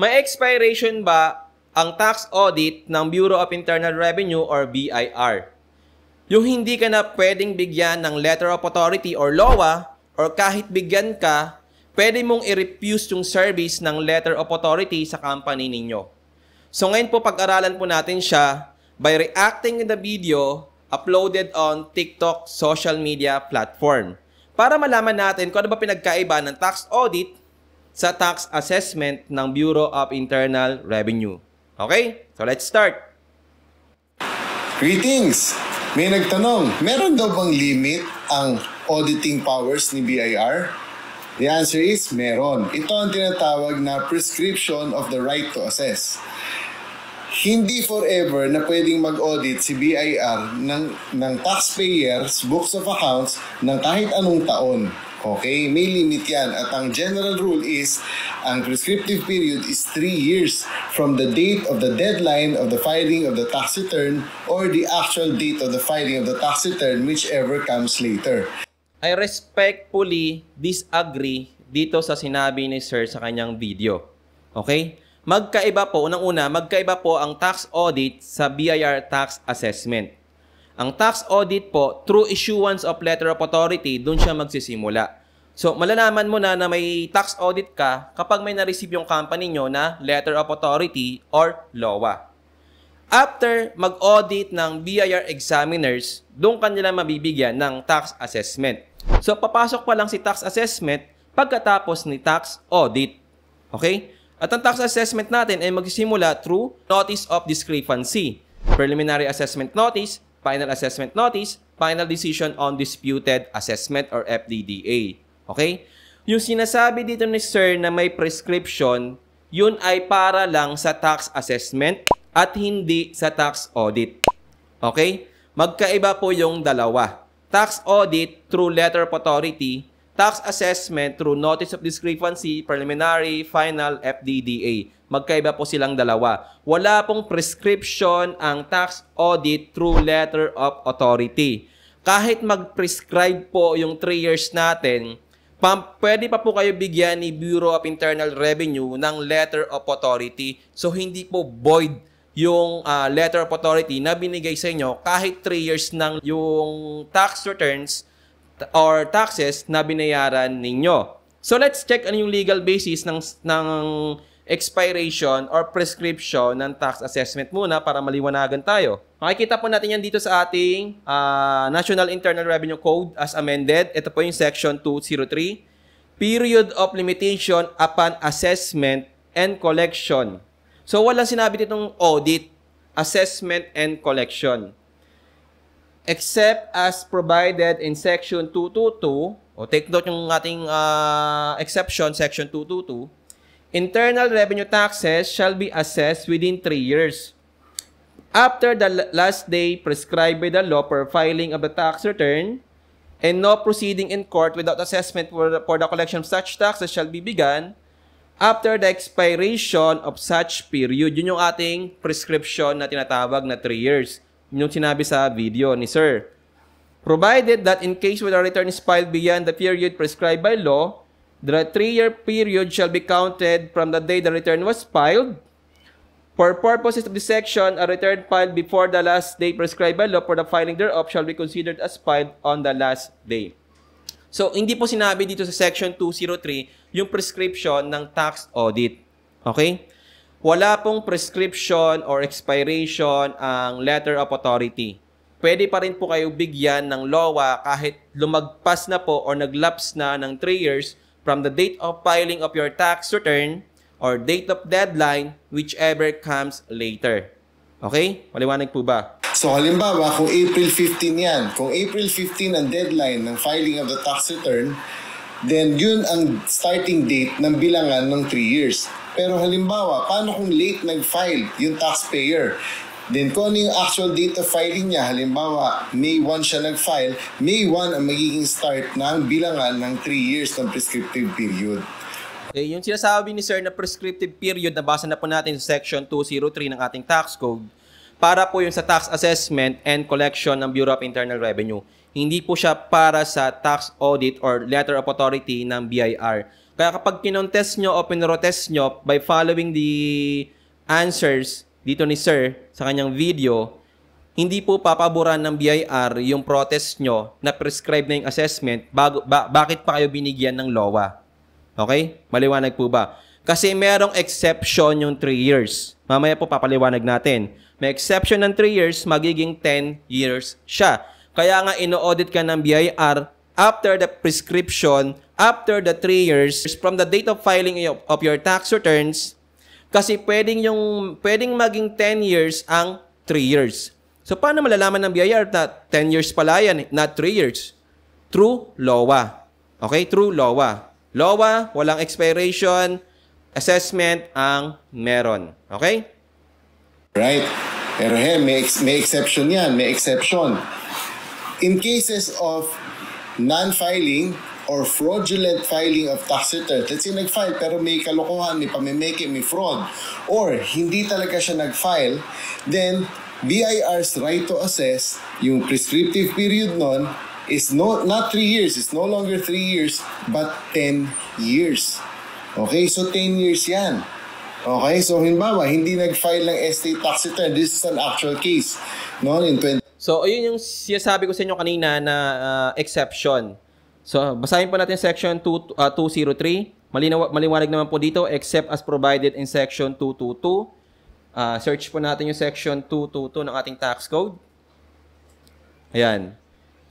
May expiration ba ang tax audit ng Bureau of Internal Revenue or BIR? Yung hindi ka na pwedeng bigyan ng letter of authority or LOA or kahit bigyan ka, pwede mong i-refuse yung service ng letter of authority sa company ninyo. So ngayon po pag-aralan po natin siya by reacting in the video uploaded on TikTok social media platform. Para malaman natin kung ano ba pinagkaiba ng tax audit sa tax assessment ng Bureau of Internal Revenue. Okay? So let's start. Greetings! May nagtanong, meron daw bang limit ang auditing powers ni BIR? The answer is meron. Ito ang tinatawag na prescription of the right to assess. Hindi forever na pwedeng mag-audit si BIR ng, ng taxpayers' books of accounts ng kahit anong taon Okay? May limit yan. At ang general rule is, ang prescriptive period is 3 years from the date of the deadline of the filing of the tax return or the actual date of the filing of the tax return, whichever comes later. I respectfully disagree dito sa sinabi ni Sir sa kanyang video. Okay? Magkaiba po, unang-una, magkaiba po ang tax audit sa BIR tax assessment. Ang tax audit po, through issuance of letter of authority, doon siya magsisimula. So, malalaman mo na na may tax audit ka kapag may na-receive yung company nyo na letter of authority or LOA. After mag-audit ng BIR examiners, doon kanila mabibigyan ng tax assessment. So, papasok pa lang si tax assessment pagkatapos ni tax audit. Okay? At ang tax assessment natin ay magsisimula through Notice of Discrepancy, Preliminary Assessment Notice, final assessment notice, final decision on disputed assessment or FDDA. Okay? Yung sinasabi dito ni sir na may prescription, yun ay para lang sa tax assessment at hindi sa tax audit. Okay? Magkaiba po yung dalawa. Tax audit through letter of authority tax assessment through notice of discrepancy, preliminary, final, FDDA. Magkaiba po silang dalawa. Wala pong prescription ang tax audit through letter of authority. Kahit mag-prescribe po yung 3 years natin, pwede pa po kayo bigyan ni Bureau of Internal Revenue ng letter of authority. So hindi po void yung uh, letter of authority na binigay sa inyo kahit 3 years ng yung tax returns or taxes na binayaran ninyo. So let's check ano yung legal basis ng ng expiration or prescription ng tax assessment muna para maliwanagan tayo. Makikita po natin yan dito sa ating uh, National Internal Revenue Code as amended. Ito po yung section 203. Period of limitation upon assessment and collection. So walang sinabi ditong audit, assessment and collection except as provided in section 222, o take note yung ating uh, exception, section 222, internal revenue taxes shall be assessed within 3 years after the last day prescribed by the law for filing of the tax return, and no proceeding in court without assessment for the, for the collection of such taxes shall be begun after the expiration of such period. Yun yung ating prescription na tinatawag na 3 years yung sinabi sa video ni Sir. Provided that in case when a return is filed beyond the period prescribed by law, the three-year period shall be counted from the day the return was filed. For purposes of this section, a return filed before the last day prescribed by law for the filing thereof shall be considered as filed on the last day. So, hindi po sinabi dito sa section 203 yung prescription ng tax audit. Okay? wala pong prescription or expiration ang letter of authority. Pwede pa rin po kayo bigyan ng LOA kahit lumagpas na po or naglaps na ng 3 years from the date of filing of your tax return or date of deadline, whichever comes later. Okay? Maliwanag po ba? So halimbawa, kung April 15 yan, kung April 15 ang deadline ng filing of the tax return, then yun ang starting date ng bilangan ng 3 years. Pero halimbawa, paano kung late nag-file yung taxpayer? Then kung ano yung actual date of filing niya, halimbawa, May 1 siya nag-file, May 1 ang magiging start ng bilangan ng 3 years ng prescriptive period. Okay, eh, yung sinasabi ni Sir na prescriptive period, nabasa na po natin sa Section 203 ng ating tax code para po yung sa tax assessment and collection ng Bureau of Internal Revenue. Hindi po siya para sa tax audit or letter of authority ng BIR. Kaya kapag kinontest nyo o pinrotest nyo by following the answers dito ni Sir sa kanyang video, hindi po papaboran ng BIR yung protest nyo na prescribe na yung assessment bago, ba, bakit pa kayo binigyan ng LOA. Okay? Maliwanag po ba? Kasi merong exception yung 3 years. Mamaya po papaliwanag natin. May exception ng 3 years, magiging 10 years siya. Kaya nga ino-audit ka ng BIR after the prescription, after the 3 years from the date of filing of your tax returns, kasi pwedeng, yung, pwedeng maging 10 years ang 3 years. So, paano malalaman ng BIR na 10 years pala yan, not 3 years? True LOWA. Okay? True LOWA. LOWA, walang expiration, assessment ang meron. Okay? Right. Pero hey, may, ex- may exception yan. May exception. In cases of non-filing or fraudulent filing of tax return. Let's say nag-file pero may kalokohan, may pamimeke, may fraud, or hindi talaga siya nag-file, then BIR's right to assess yung prescriptive period nun is no, not 3 years, it's no longer 3 years, but 10 years. Okay, so 10 years yan. Okay, so halimbawa, hindi nag-file ng estate tax return. This is an actual case. No, in 20 So, ayun yung sinasabi ko sa inyo kanina na uh, exception. So, basahin po natin section 2, uh, 203. Malinaw, maliwanag naman po dito, except as provided in section 222. Uh, ah, search po natin yung section 222 ng ating tax code. Ayan.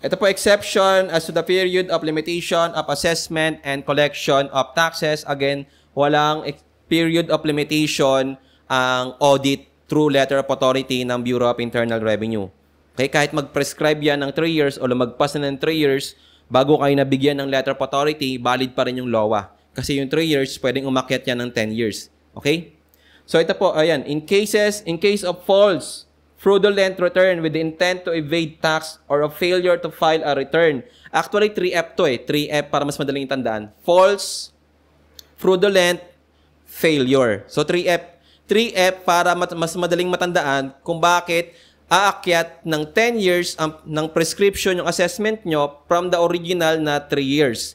Ito po exception as to the period of limitation of assessment and collection of taxes. Again, walang period of limitation ang audit through letter of authority ng Bureau of Internal Revenue. Okay, eh, kahit mag-prescribe yan ng 3 years o lumagpas na ng 3 years, bago kayo nabigyan ng letter of authority, valid pa rin yung LOA. Kasi yung 3 years, pwedeng umakyat yan ng 10 years. Okay? So ito po, ayan, in cases, in case of false, fraudulent return with the intent to evade tax or a failure to file a return. Actually, 3F to eh. 3F para mas madaling tandaan. False, fraudulent, failure. So 3F. 3F para mas madaling matandaan kung bakit aakyat ng 10 years ang, ng prescription yung assessment nyo from the original na 3 years.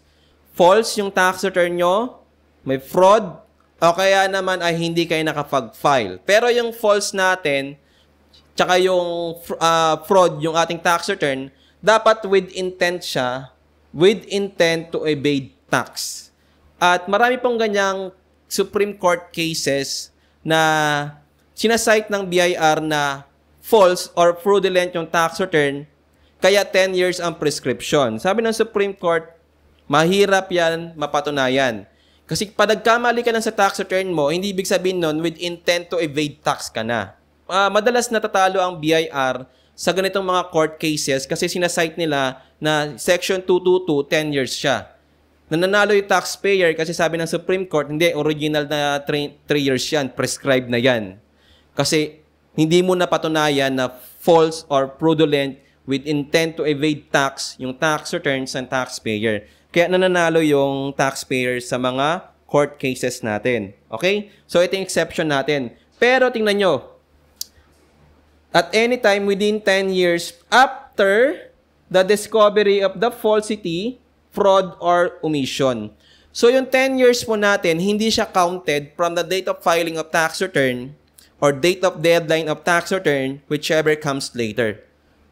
False yung tax return nyo, may fraud, o kaya naman ay hindi kayo nakapag-file. Pero yung false natin, tsaka yung uh, fraud, yung ating tax return, dapat with intent siya, with intent to evade tax. At marami pong ganyang Supreme Court cases na sinasite ng BIR na false or fraudulent yung tax return, kaya 10 years ang prescription. Sabi ng Supreme Court, mahirap yan mapatunayan. Kasi pag nagkamali ka lang sa tax return mo, hindi ibig sabihin nun with intent to evade tax ka na. Uh, madalas natatalo ang BIR sa ganitong mga court cases kasi sinasite nila na Section 222, 10 years siya. Nananalo yung taxpayer kasi sabi ng Supreme Court, hindi, original na 3 years yan, prescribed na yan. Kasi hindi mo napatunayan na false or fraudulent with intent to evade tax, yung tax returns ng taxpayer. Kaya nananalo yung taxpayer sa mga court cases natin. Okay? So, ito yung exception natin. Pero tingnan nyo, at any time within 10 years after the discovery of the falsity, fraud, or omission. So, yung 10 years po natin, hindi siya counted from the date of filing of tax return or date of deadline of tax return, whichever comes later.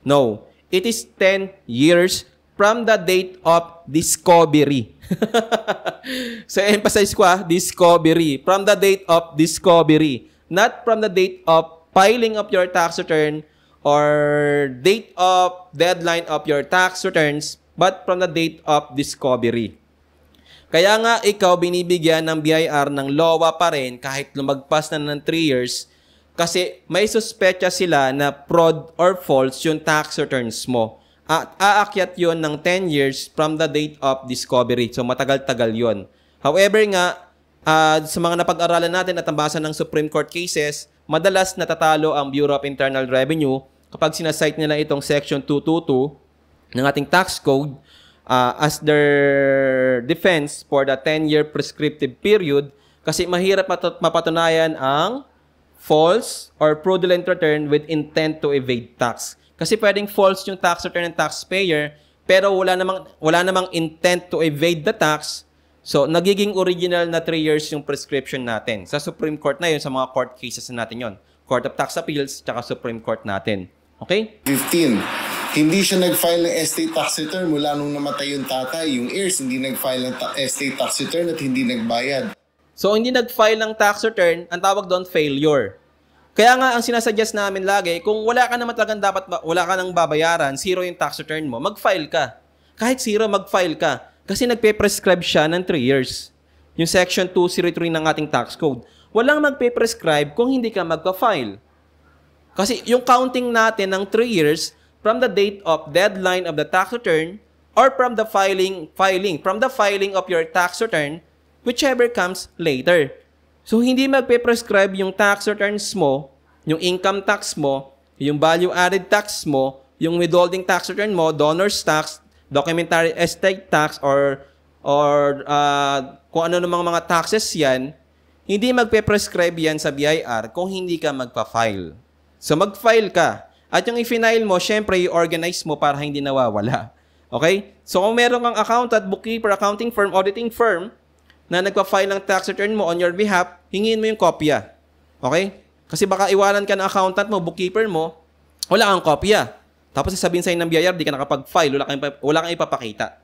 No, it is 10 years from the date of discovery. so emphasize ko ah, discovery. From the date of discovery. Not from the date of filing of your tax return or date of deadline of your tax returns, but from the date of discovery. Kaya nga ikaw binibigyan ng BIR ng LOWA pa rin kahit lumagpas na ng 3 years kasi may suspecha sila na fraud or false yung tax returns mo. At aakyat yon ng 10 years from the date of discovery. So matagal-tagal yon. However nga, uh, sa mga napag-aralan natin at ang ng Supreme Court cases, madalas natatalo ang Bureau of Internal Revenue kapag sinasite nila itong Section 222 ng ating tax code uh, as their defense for the 10-year prescriptive period kasi mahirap mapatunayan ang false or fraudulent return with intent to evade tax. Kasi pwedeng false yung tax return ng taxpayer pero wala namang wala namang intent to evade the tax. So nagiging original na 3 years yung prescription natin. Sa Supreme Court na yun, sa mga court cases na natin 'yon. Court of Tax Appeals tsaka Supreme Court natin. Okay? 15 hindi siya nag-file ng estate tax return mula nung namatay yung tatay. Yung heirs hindi nag-file ng ta- estate tax return at hindi nagbayad. So, hindi nag-file ng tax return, ang tawag doon, failure. Kaya nga, ang sinasuggest namin lagi, kung wala ka naman talagang dapat, wala ka nang babayaran, zero yung tax return mo, mag-file ka. Kahit zero, mag-file ka. Kasi nagpe-prescribe siya ng 3 years. Yung section 203 ng ating tax code. Walang magpe-prescribe kung hindi ka magpa file Kasi yung counting natin ng 3 years from the date of deadline of the tax return or from the filing filing from the filing of your tax return whichever comes later. So hindi magpe-prescribe yung tax returns mo, yung income tax mo, yung value-added tax mo, yung withholding tax return mo, donor's tax, documentary estate tax, or, or uh, kung ano namang mga taxes yan, hindi magpe-prescribe yan sa BIR kung hindi ka magpa-file. So mag-file ka. At yung i-file mo, syempre i-organize mo para hindi nawawala. Okay? So kung meron kang account at bookkeeper, accounting firm, auditing firm, na nagpa-file ng tax return mo on your behalf, hingin mo yung kopya. Okay? Kasi baka iwanan ka ng accountant mo, bookkeeper mo, wala kang kopya. Tapos sasabihin sa'yo ng BIR, di ka nakapag-file, wala kang, wala kang ipapakita.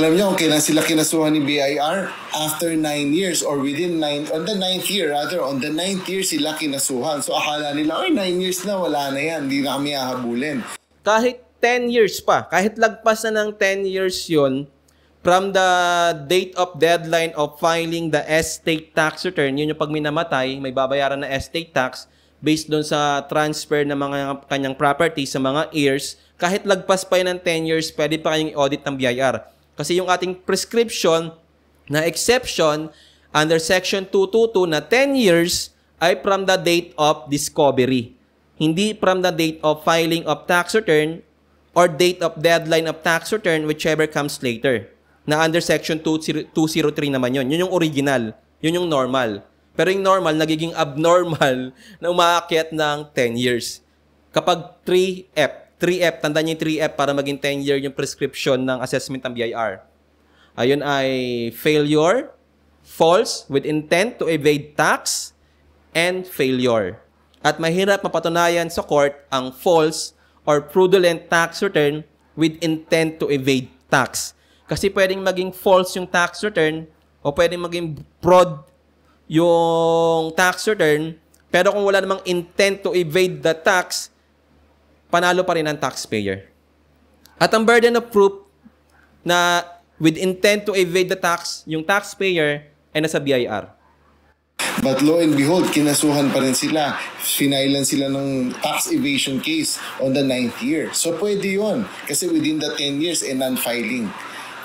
Alam niyo, okay na sila kinasuhan ni BIR after 9 years or within 9, on the 9th year rather, on the 9th year sila kinasuhan. So akala nila, ay 9 years na, wala na yan, hindi na kami hahabulin. Kahit 10 years pa, kahit lagpas na ng 10 years yon From the date of deadline of filing the estate tax return, yun yung pag minamatay, may babayaran na estate tax based doon sa transfer ng mga kanyang property sa mga heirs, kahit lagpas pa yun ng 10 years, pwede pa kayong audit ng BIR. Kasi yung ating prescription na exception under Section 222 na 10 years ay from the date of discovery. Hindi from the date of filing of tax return or date of deadline of tax return, whichever comes later na under section 203 naman yon. Yun yung original. Yun yung normal. Pero yung normal, nagiging abnormal na umaakyat ng 10 years. Kapag 3F, 3F, tanda niyo yung 3F para maging 10 year yung prescription ng assessment ng BIR. Ayun ay failure, false with intent to evade tax, and failure. At mahirap mapatunayan sa court ang false or fraudulent tax return with intent to evade tax. Kasi pwedeng maging false yung tax return o pwedeng maging fraud yung tax return. Pero kung wala namang intent to evade the tax, panalo pa rin ang taxpayer. At ang burden of proof na with intent to evade the tax, yung taxpayer ay nasa BIR. But lo and behold, kinasuhan pa rin sila. Finailan sila ng tax evasion case on the 9th year. So pwede yon kasi within the 10 years, eh non-filing.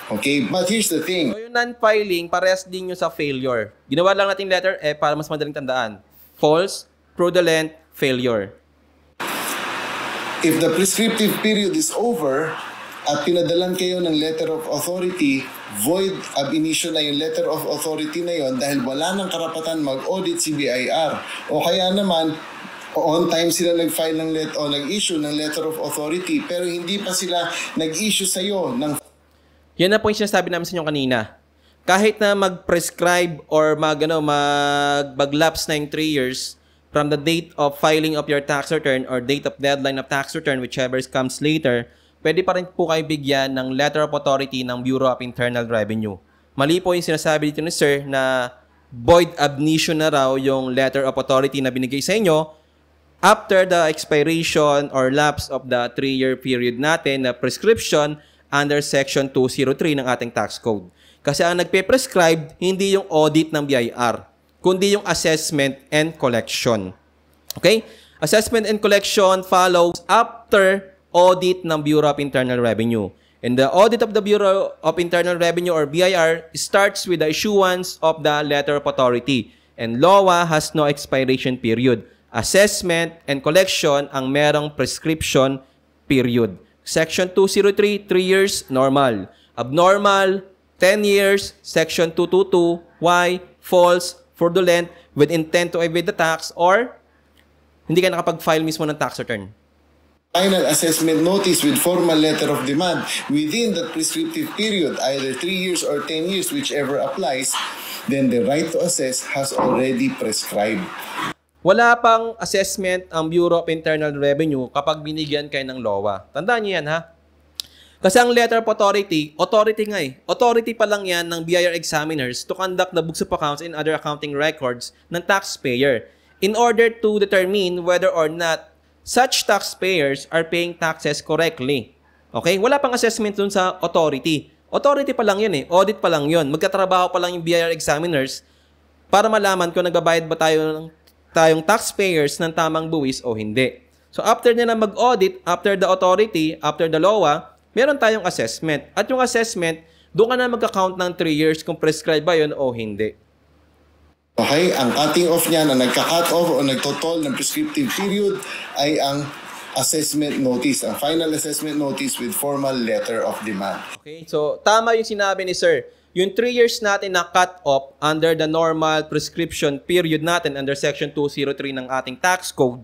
Okay? But here's the thing. So yung non-filing, parehas din yung sa failure. Ginawa lang natin letter eh, para mas madaling tandaan. False, fraudulent, failure. If the prescriptive period is over at pinadalan kayo ng letter of authority, void ab initio na yung letter of authority na yon dahil wala nang karapatan mag-audit si BIR. O kaya naman, on time sila nag-file ng let o nag-issue ng letter of authority pero hindi pa sila nag-issue sa iyo ng yan na po yung sinasabi namin sa inyo kanina. Kahit na mag-prescribe or mag, ano, mag, lapse na yung 3 years from the date of filing of your tax return or date of deadline of tax return, whichever comes later, pwede pa rin po kayo bigyan ng letter of authority ng Bureau of Internal Revenue. Mali po yung sinasabi dito ni sir na void abnition na raw yung letter of authority na binigay sa inyo after the expiration or lapse of the 3-year period natin na prescription under Section 203 ng ating tax code. Kasi ang nagpe-prescribe, hindi yung audit ng BIR, kundi yung assessment and collection. Okay? Assessment and collection follows after audit ng Bureau of Internal Revenue. And the audit of the Bureau of Internal Revenue or BIR starts with the issuance of the letter of authority. And LOA has no expiration period. Assessment and collection ang merong prescription period. Section 203, 3 years, normal. Abnormal, 10 years, Section 222, why, false, fraudulent, with intent to evade the tax, or hindi ka nakapag-file mismo ng tax return final assessment notice with formal letter of demand within that prescriptive period, either 3 years or 10 years, whichever applies, then the right to assess has already prescribed. Wala pang assessment ang Bureau of Internal Revenue kapag binigyan kayo ng LOA. Tandaan niyo yan ha. Kasi ang letter of authority, authority nga eh. Authority pa lang yan ng BIR examiners to conduct the books of accounts and other accounting records ng taxpayer in order to determine whether or not such taxpayers are paying taxes correctly. Okay? Wala pang assessment dun sa authority. Authority pa lang yun eh. Audit pa lang yun. Magkatrabaho pa lang yung BIR examiners para malaman kung nagbabayad ba tayo ng tayong taxpayers ng tamang buwis o hindi. So after niya na mag-audit, after the authority, after the LOA, meron tayong assessment. At yung assessment, doon ka na magka-count ng 3 years kung prescribed ba yun o hindi. Okay, ang cutting off niya na nagka-cut off o nagtotol ng prescriptive period ay ang assessment notice, a final assessment notice with formal letter of demand. Okay, so tama yung sinabi ni Sir. Yung 3 years natin na cut off under the normal prescription period natin under Section 203 ng ating tax code,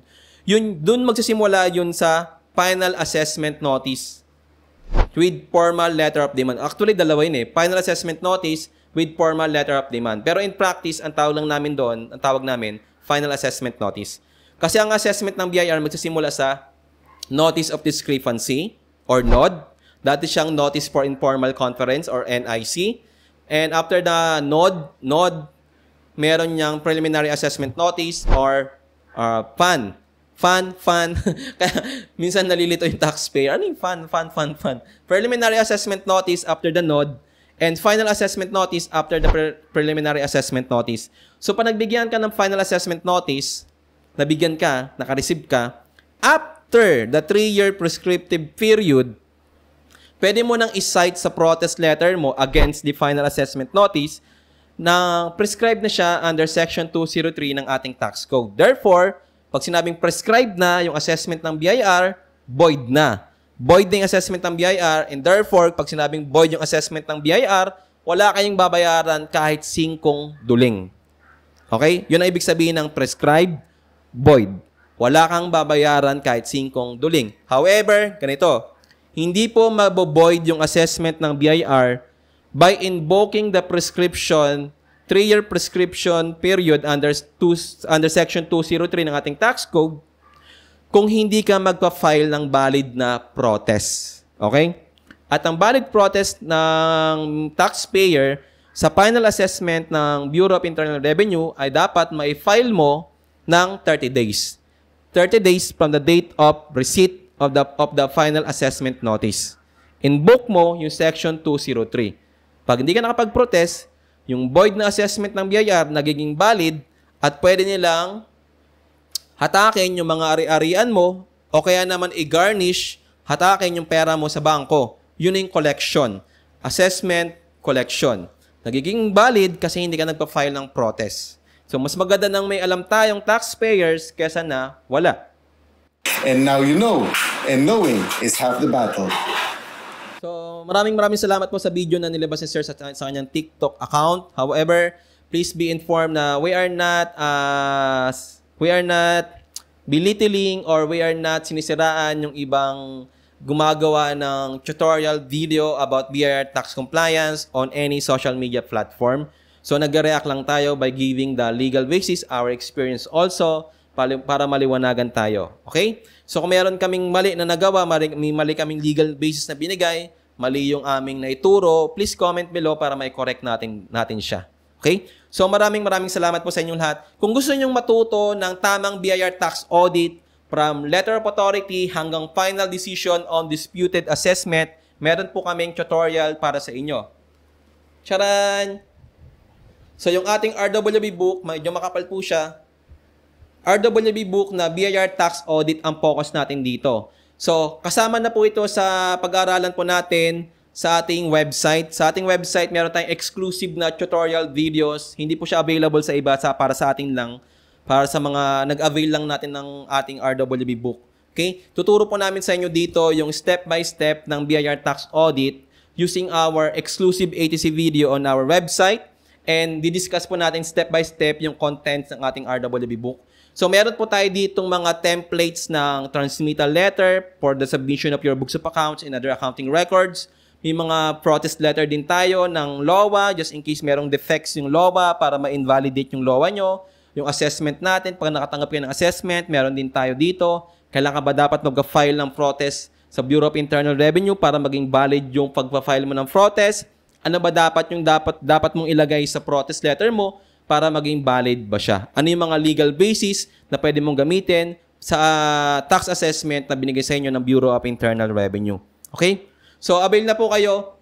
yun, dun magsisimula yun sa final assessment notice with formal letter of demand. Actually, dalawa yun eh. Final assessment notice with formal letter of demand. Pero in practice, ang tawag lang namin doon, ang tawag namin, final assessment notice. Kasi ang assessment ng BIR magsisimula sa notice of discrepancy or NOD. Dati siyang Notice for Informal Conference or NIC. And after the NOD, NOD, meron niyang Preliminary Assessment Notice or uh, PAN. Fan, fan. Kaya minsan nalilito yung taxpayer. Ano yung fan, fan, fan, fan? Preliminary assessment notice after the NOD and final assessment notice after the pre- preliminary assessment notice. So, pag nagbigyan ka ng final assessment notice, nabigyan ka, nakareceive ka, up after the 3-year prescriptive period, pwede mo nang isight sa protest letter mo against the final assessment notice na prescribed na siya under Section 203 ng ating tax code. Therefore, pag sinabing prescribed na yung assessment ng BIR, void na. Void na yung assessment ng BIR and therefore, pag sinabing void yung assessment ng BIR, wala kayong babayaran kahit singkong duling. Okay? Yun ang ibig sabihin ng prescribed, void. Wala kang babayaran kahit singkong duling. However, ganito, hindi po maboboid yung assessment ng BIR by invoking the prescription, 3-year prescription period under, two, under Section 203 ng ating tax code kung hindi ka magpa-file ng valid na protest. Okay? At ang valid protest ng taxpayer sa final assessment ng Bureau of Internal Revenue ay dapat ma-file mo ng 30 days. 30 days from the date of receipt of the, of the final assessment notice. Invoke mo yung section 203. Pag hindi ka nakapag-protest, yung void na assessment ng BIR nagiging valid at pwede nilang hatakin yung mga ari-arian mo o kaya naman i-garnish, hatakin yung pera mo sa bangko. Yun yung collection. Assessment, collection. Nagiging valid kasi hindi ka nagpa-file ng protest. So mas maganda nang may alam tayong taxpayers kesa na wala. And now you know, and knowing is half the battle. So maraming maraming salamat po sa video na nilabas ni Sir sa, sa kanyang TikTok account. However, please be informed na we are not uh, we are not belittling or we are not sinisiraan yung ibang gumagawa ng tutorial video about BIR tax compliance on any social media platform. So nagre-react lang tayo by giving the legal basis, our experience also, para maliwanagan tayo. Okay? So kung meron kaming mali na nagawa, may mali kaming legal basis na binigay, mali yung aming naituro, please comment below para may correct natin, natin siya. Okay? So maraming maraming salamat po sa inyong lahat. Kung gusto ninyong matuto ng tamang BIR tax audit from letter of authority hanggang final decision on disputed assessment, meron po kaming tutorial para sa inyo. Charan! So yung ating RWB book, medyo makapal po siya. RWB book na BIR tax audit ang focus natin dito. So kasama na po ito sa pag-aaralan po natin sa ating website. Sa ating website, meron tayong exclusive na tutorial videos. Hindi po siya available sa iba sa, para sa atin lang. Para sa mga nag-avail lang natin ng ating RWB book. Okay? Tuturo po namin sa inyo dito yung step-by-step -step ng BIR tax audit using our exclusive ATC video on our website And didiscuss po natin step by step yung contents ng ating RWB book. So meron po tayo ditong mga templates ng transmittal letter for the submission of your books of accounts and other accounting records. May mga protest letter din tayo ng LOA just in case merong defects yung LOA para ma-invalidate yung LOA nyo. Yung assessment natin, pag nakatanggap kayo ng assessment, meron din tayo dito. Kailangan ba dapat mag-file ng protest sa Bureau of Internal Revenue para maging valid yung pagpa-file mo ng protest? ano ba dapat yung dapat dapat mong ilagay sa protest letter mo para maging valid ba siya? Ano yung mga legal basis na pwede mong gamitin sa uh, tax assessment na binigay sa inyo ng Bureau of Internal Revenue? Okay? So, avail na po kayo.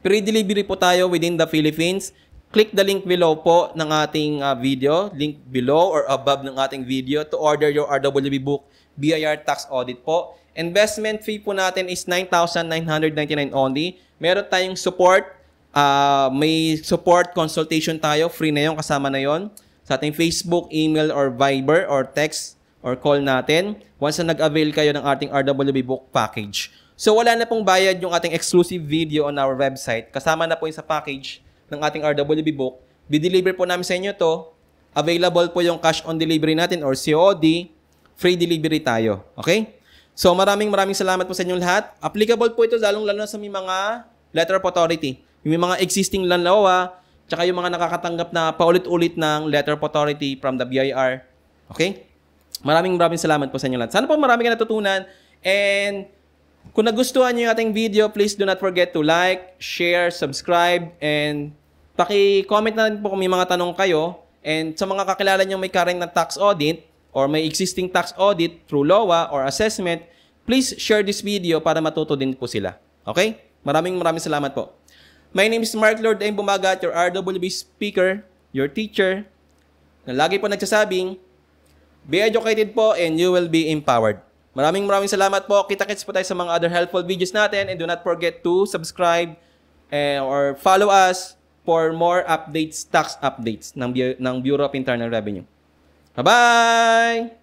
Free delivery po tayo within the Philippines. Click the link below po ng ating uh, video, link below or above ng ating video to order your RWB book BIR tax audit po. Investment fee po natin is 9,999 only. Meron tayong support Uh, may support consultation tayo. Free na yon kasama na yon Sa ating Facebook, email, or Viber, or text, or call natin. Once na nag-avail kayo ng ating RWB Book Package. So wala na pong bayad yung ating exclusive video on our website. Kasama na po yun sa package ng ating RWB Book. Bideliver po namin sa inyo to. Available po yung cash on delivery natin or COD. Free delivery tayo. Okay? So maraming maraming salamat po sa inyong lahat. Applicable po ito lalong lalo sa mga letter of authority. Yung mga existing lanlawa, ah, tsaka yung mga nakakatanggap na paulit-ulit ng letter of authority from the BIR. Okay? Maraming maraming salamat po sa inyo lahat. Sana po marami ka natutunan. And kung nagustuhan niyo yung ating video, please do not forget to like, share, subscribe, and paki-comment na rin po kung may mga tanong kayo. And sa mga kakilala niyo may current na tax audit or may existing tax audit through LOA or assessment, please share this video para matuto din po sila. Okay? Maraming maraming salamat po. My name is Mark Lord M. Bumagat, your RWB speaker, your teacher, na lagi po nagsasabing, be educated po and you will be empowered. Maraming maraming salamat po. Kita-kits po tayo sa mga other helpful videos natin and do not forget to subscribe eh, or follow us for more updates, tax updates ng, ng Bureau of Internal Revenue. Bye-bye!